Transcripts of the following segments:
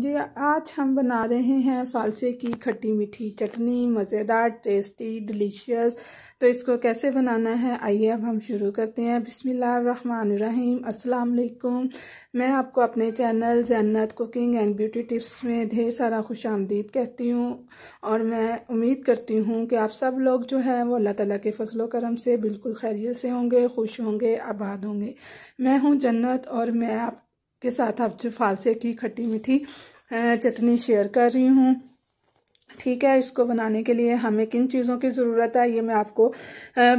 जी आज हम बना रहे हैं फालसे की खट्टी मीठी चटनी मज़ेदार टेस्टी डिलीशियस तो इसको कैसे बनाना है आइए अब हम शुरू करते हैं बिसमीम अस्सलाम मैं आपको अपने चैनल जन्नत कुकिंग एंड ब्यूटी टिप्स में ढेर सारा खुश आमदीद कहती हूँ और मैं उम्मीद करती हूँ कि आप सब लोग जो है वो अल्लाह ताला के फसलो करम से बिल्कुल खैरियत से होंगे खुश होंगे आबाद होंगे मैं हूँ जन्नत और मैं आप के साथ आप फालसे की खट्टी मीठी चटनी शेयर कर रही हूँ ठीक है इसको बनाने के लिए हमें किन चीज़ों की ज़रूरत है ये मैं आपको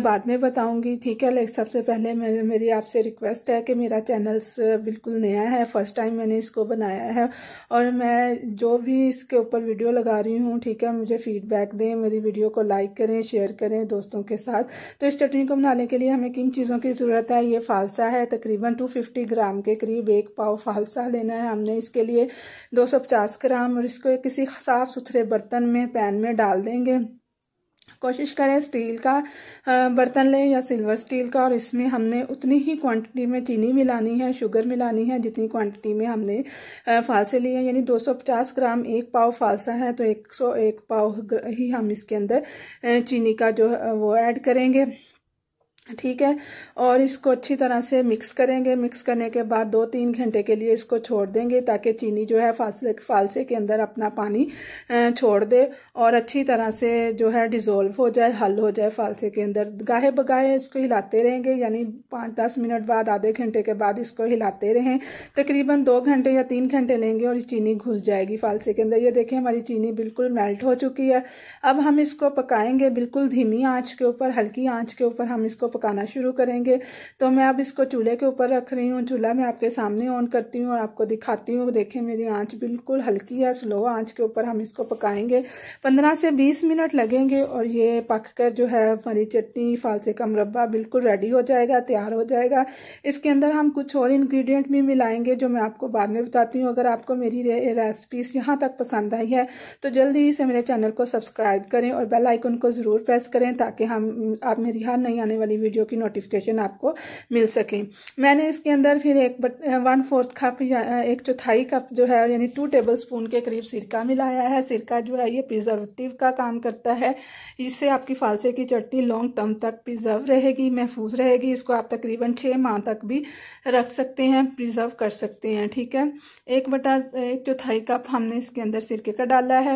बाद में बताऊंगी ठीक है लेकिन सबसे पहले मैं मेरी आपसे रिक्वेस्ट है कि मेरा चैनल बिल्कुल नया है फर्स्ट टाइम मैंने इसको बनाया है और मैं जो भी इसके ऊपर वीडियो लगा रही हूँ ठीक है मुझे फीडबैक दें मेरी वीडियो को लाइक करें शेयर करें दोस्तों के साथ तो इस चटनी को बनाने के लिए हमें किन चीज़ों की ज़रूरत है ये फालसा है तकरीबन टू ग्राम के करीब एक पाव फालसा लेना है हमने इसके लिए दो ग्राम और इसको किसी साफ़ सुथरे बर्तन बर्तन में पैन में डाल देंगे कोशिश करें स्टील का बर्तन लें या सिल्वर स्टील का और इसमें हमने उतनी ही क्वांटिटी में चीनी मिलानी है शुगर मिलानी है जितनी क्वांटिटी में हमने फालसे लिए हैं यानी 250 ग्राम एक पाव फालसा है तो 101 पाव ही हम इसके अंदर चीनी का जो वो ऐड करेंगे ठीक है और इसको अच्छी तरह से मिक्स करेंगे मिक्स करने के बाद दो तीन घंटे के लिए इसको छोड़ देंगे ताकि चीनी जो है फालसे फालसे के अंदर अपना पानी छोड़ दे और अच्छी तरह से जो है डिज़ोल्व हो जाए हल हो जाए फालसे के अंदर गाहे बगाहे इसको हिलाते रहेंगे यानी पाँच दस मिनट बाद आधे घंटे के बाद इसको हिलाते रहें तकरीबन दो घंटे या तीन घंटे लेंगे और चीनी घुल जाएगी फालसे के अंदर ये देखें हमारी चीनी बिल्कुल मेल्ट हो चुकी है अब हम इसको पकाएंगे बिल्कुल धीमी आँच के ऊपर हल्की आँच के ऊपर हम इसको पकाना शुरू करेंगे तो मैं अब इसको चूल्हे के ऊपर रख रही हूँ चूल्हा मैं आपके सामने ऑन करती हूँ और आपको दिखाती हूँ देखें मेरी आँच बिल्कुल हल्की है स्लो आँच के ऊपर हम इसको पकाएंगे पंद्रह से बीस मिनट लगेंगे और ये पक कर जो है हमारी चटनी फालसे का मुरबा बिल्कुल रेडी हो जाएगा तैयार हो जाएगा इसके अंदर हम कुछ और इन्ग्रीडियंट भी मिलाएंगे जो मैं आपको बाद में बताती हूँ अगर आपको मेरी रे, रेसिपीज यहाँ तक पसंद आई है तो जल्दी से मेरे चैनल को सब्सक्राइब करें और बेल आइकन को ज़रूर प्रेस करें ताकि हम आप मेरी हर नई आने वाली वीडियो की नोटिफिकेशन आपको मिल सके मैंने इसके अंदर फिर एक बट वन फोर्थ कप या एक चौथाई कप जो है यानी टू टेबल स्पून के करीब सिरका मिलाया है सिरका जो है ये प्रिजर्वेटिव का काम करता है इससे आपकी फालसे की चटनी लॉन्ग टर्म तक प्रिजर्व रहेगी महफूज रहेगी इसको आप तकरीबन छः माह तक भी रख सकते हैं प्रिजर्व कर सकते हैं ठीक है एक बटा एक चौथाई कप हमने इसके अंदर सिरके का डाला है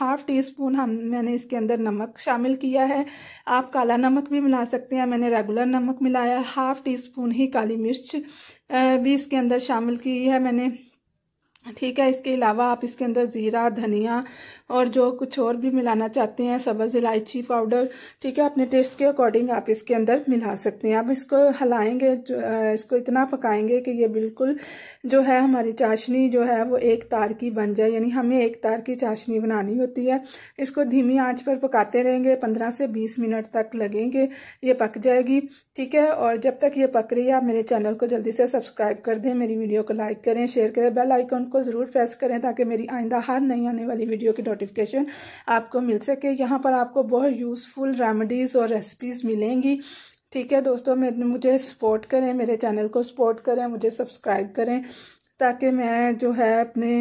हाफ टी स्पून हम मैंने इसके अंदर नमक शामिल किया है आप काला नमक भी मिला सकते हैं है मैंने रेगुलर नमक मिलाया हाफ़ टी स्पून ही काली मिर्च भी इसके अंदर शामिल की है मैंने ठीक है इसके अलावा आप इसके अंदर ज़ीरा धनिया और जो कुछ और भी मिलाना चाहते हैं सब्ज़ इलायची पाउडर ठीक है अपने टेस्ट के अकॉर्डिंग आप इसके अंदर मिला सकते हैं आप इसको हलाएंगे इसको इतना पकाएंगे कि ये बिल्कुल जो है हमारी चाशनी जो है वो एक तार की बन जाए यानी हमें एक तार की चाशनी बनानी होती है इसको धीमी आँच पर पकाते रहेंगे पंद्रह से बीस मिनट तक लगेंगे ये पक जाएगी ठीक है और जब तक ये पक रही है आप मेरे चैनल को जल्दी से सब्सक्राइब कर दें मेरी वीडियो को लाइक करें शेयर करें बेल आइकॉन को को ज़रूर प्रेस करें ताकि मेरी आइंदा हर नई आने वाली वीडियो की नोटिफिकेशन आपको मिल सके यहाँ पर आपको बहुत यूज़फुल रेमडीज़ और रेसिपीज़ मिलेंगी ठीक है दोस्तों मेरे मुझे सपोर्ट करें मेरे चैनल को सपोर्ट करें मुझे सब्सक्राइब करें ताकि मैं जो है अपने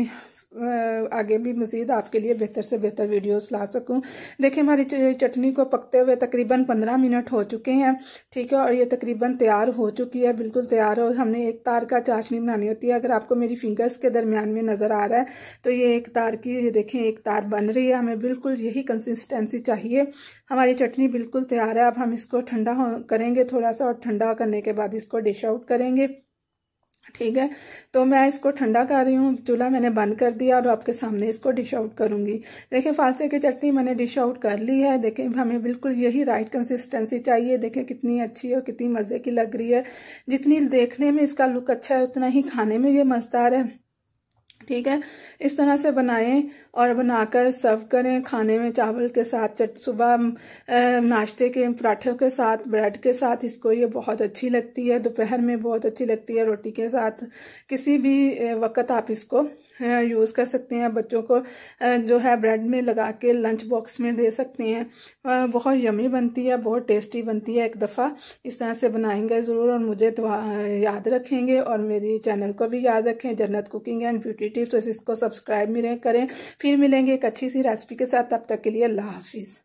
आगे भी मज़ीद आपके लिए बेहतर से बेहतर वीडियोस ला सकूं देखिए हमारी चटनी को पकते हुए तकरीबन पंद्रह मिनट हो चुके हैं ठीक है और ये तकरीबन तैयार हो चुकी है बिल्कुल तैयार हो हमने एक तार का चाशनी बनानी होती है अगर आपको मेरी फिंगर्स के दरमियान में नज़र आ रहा है तो ये एक तार की ये देखें एक तार बन रही है हमें बिल्कुल यही कंसिस्टेंसी चाहिए हमारी चटनी बिल्कुल तैयार है अब हम इसको ठंडा करेंगे थोड़ा सा और ठंडा करने के बाद इसको डिश आउट करेंगे ठीक है तो मैं इसको ठंडा कर रही हूँ चूल्हा मैंने बंद कर दिया और आपके सामने इसको डिश आउट करूंगी देखिए फांसे की चटनी मैंने डिश आउट कर ली है देखिए हमें बिल्कुल यही राइट कंसिस्टेंसी चाहिए देखिए कितनी अच्छी और कितनी मज़े की लग रही है जितनी देखने में इसका लुक अच्छा है उतना ही खाने में ये मज़ेदार है ठीक है इस तरह से बनाएं और बनाकर सर्व करें खाने में चावल के साथ सुबह नाश्ते के पराठों के साथ ब्रेड के साथ इसको ये बहुत अच्छी लगती है दोपहर में बहुत अच्छी लगती है रोटी के साथ किसी भी वक्त आप इसको यूज़ कर सकते हैं बच्चों को जो है ब्रेड में लगा के लंच बॉक्स में दे सकते हैं बहुत यमी बनती है बहुत टेस्टी बनती है एक दफ़ा इस तरह से बनाएंगे ज़रूर और मुझे तो याद रखेंगे और मेरी चैनल को भी याद रखें जन्नत कुकिंग एंड ब्यूटी टिप्स तो इसको सब्सक्राइब मिले करें फिर मिलेंगे एक अच्छी सी रेसिपी के साथ तब तक के लिए अल्लाह हाफिज़